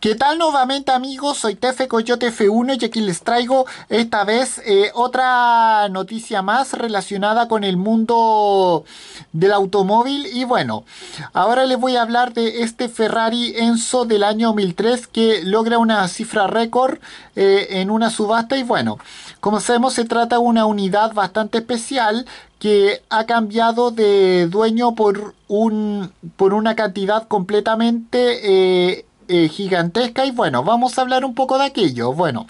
¿Qué tal nuevamente amigos? Soy Tefe Coyote F1 y aquí les traigo esta vez eh, otra noticia más relacionada con el mundo del automóvil y bueno, ahora les voy a hablar de este Ferrari Enzo del año 2003 que logra una cifra récord eh, en una subasta y bueno, como sabemos se trata de una unidad bastante especial que ha cambiado de dueño por, un, por una cantidad completamente... Eh, eh, gigantesca y bueno, vamos a hablar un poco de aquello. Bueno,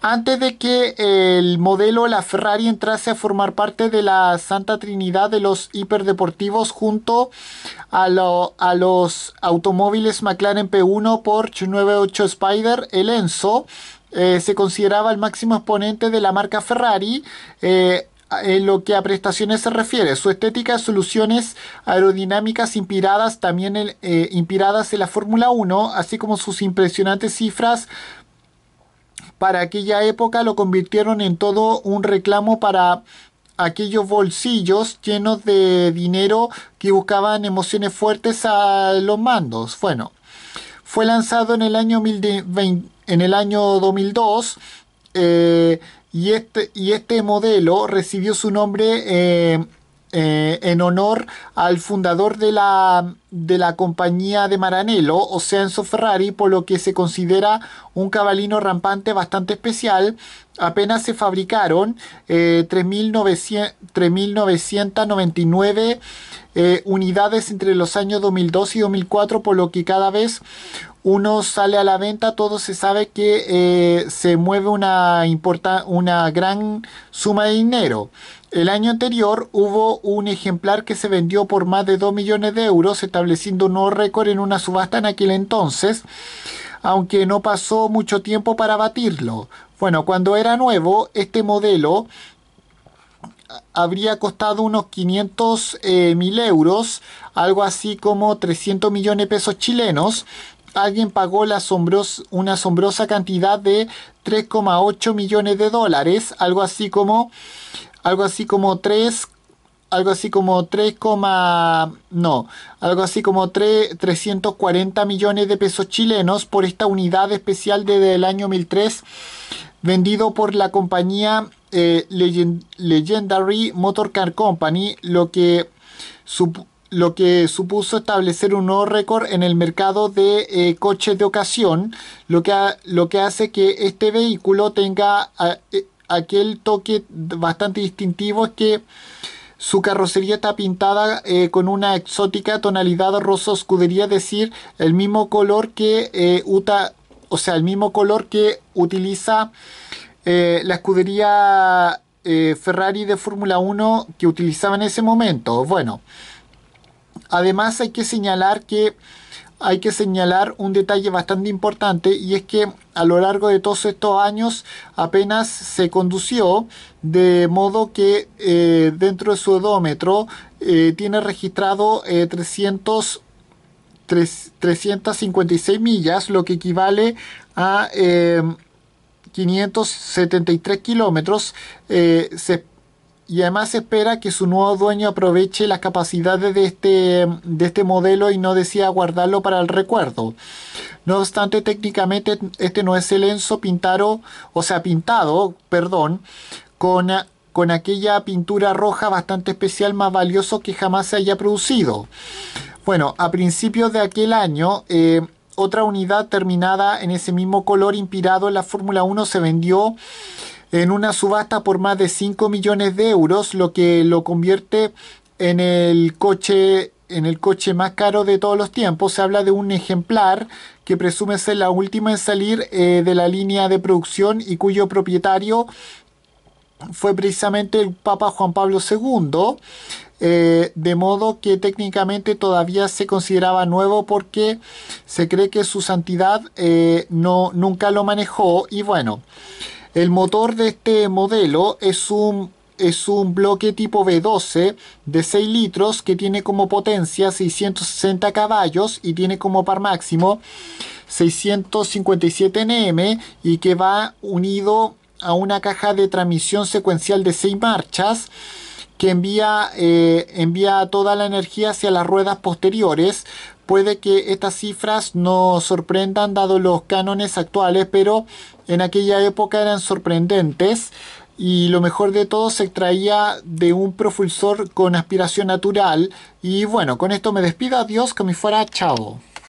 antes de que el modelo La Ferrari entrase a formar parte de la Santa Trinidad de los hiperdeportivos junto a, a los automóviles McLaren P1 Porsche 98 Spider, el Enzo, eh, se consideraba el máximo exponente de la marca Ferrari. Eh, en lo que a prestaciones se refiere. Su estética, soluciones aerodinámicas inspiradas también eh, inspiradas en la Fórmula 1, así como sus impresionantes cifras para aquella época lo convirtieron en todo un reclamo para aquellos bolsillos llenos de dinero que buscaban emociones fuertes a los mandos. Bueno, fue lanzado en el año, en el año 2002. Eh, y este, y este modelo recibió su nombre eh, eh, en honor al fundador de la, de la compañía de Maranello, Oceanzo Ferrari, por lo que se considera un cabalino rampante bastante especial. Apenas se fabricaron 3.999 eh, unidades entre los años 2002 y 2004, por lo que cada vez uno sale a la venta, todo se sabe que eh, se mueve una, una gran suma de dinero. El año anterior hubo un ejemplar que se vendió por más de 2 millones de euros, estableciendo un nuevo récord en una subasta en aquel entonces, aunque no pasó mucho tiempo para batirlo. Bueno, cuando era nuevo, este modelo habría costado unos 500 eh, mil euros, algo así como 300 millones de pesos chilenos, alguien pagó una asombrosa cantidad de 3,8 millones de dólares, algo así como algo así como 3 algo así como 3, no, algo así como 3, 340 millones de pesos chilenos por esta unidad especial desde el año 2003 vendido por la compañía eh, Legendary Motor Car Company, lo que su lo que supuso establecer un nuevo récord en el mercado de eh, coches de ocasión, lo que, lo que hace que este vehículo tenga eh, aquel toque bastante distintivo, es que su carrocería está pintada eh, con una exótica tonalidad rosa escudería. es decir, el mismo color que o sea, el mismo color que utiliza la escudería Ferrari de Fórmula 1 que utilizaba en ese momento. Bueno, Además hay que señalar que hay que señalar un detalle bastante importante y es que a lo largo de todos estos años apenas se condució de modo que eh, dentro de su odómetro eh, tiene registrado 356 eh, millas lo que equivale a 573 kilómetros y además espera que su nuevo dueño aproveche las capacidades de este, de este modelo y no decida guardarlo para el recuerdo. No obstante, técnicamente este no es el Enzo pintado o sea, pintado, perdón, con, con aquella pintura roja bastante especial más valioso que jamás se haya producido. Bueno, a principios de aquel año, eh, otra unidad terminada en ese mismo color inspirado en la Fórmula 1 se vendió en una subasta por más de 5 millones de euros, lo que lo convierte en el coche en el coche más caro de todos los tiempos. Se habla de un ejemplar que presume ser la última en salir eh, de la línea de producción y cuyo propietario fue precisamente el Papa Juan Pablo II, eh, de modo que técnicamente todavía se consideraba nuevo porque se cree que su santidad eh, no, nunca lo manejó y bueno. El motor de este modelo es un es un bloque tipo B12 de 6 litros que tiene como potencia 660 caballos y tiene como par máximo 657 Nm y que va unido a una caja de transmisión secuencial de 6 marchas que envía, eh, envía toda la energía hacia las ruedas posteriores. Puede que estas cifras nos sorprendan dado los cánones actuales, pero en aquella época eran sorprendentes y lo mejor de todo se extraía de un propulsor con aspiración natural. Y bueno, con esto me despido, adiós, que me fuera, chao.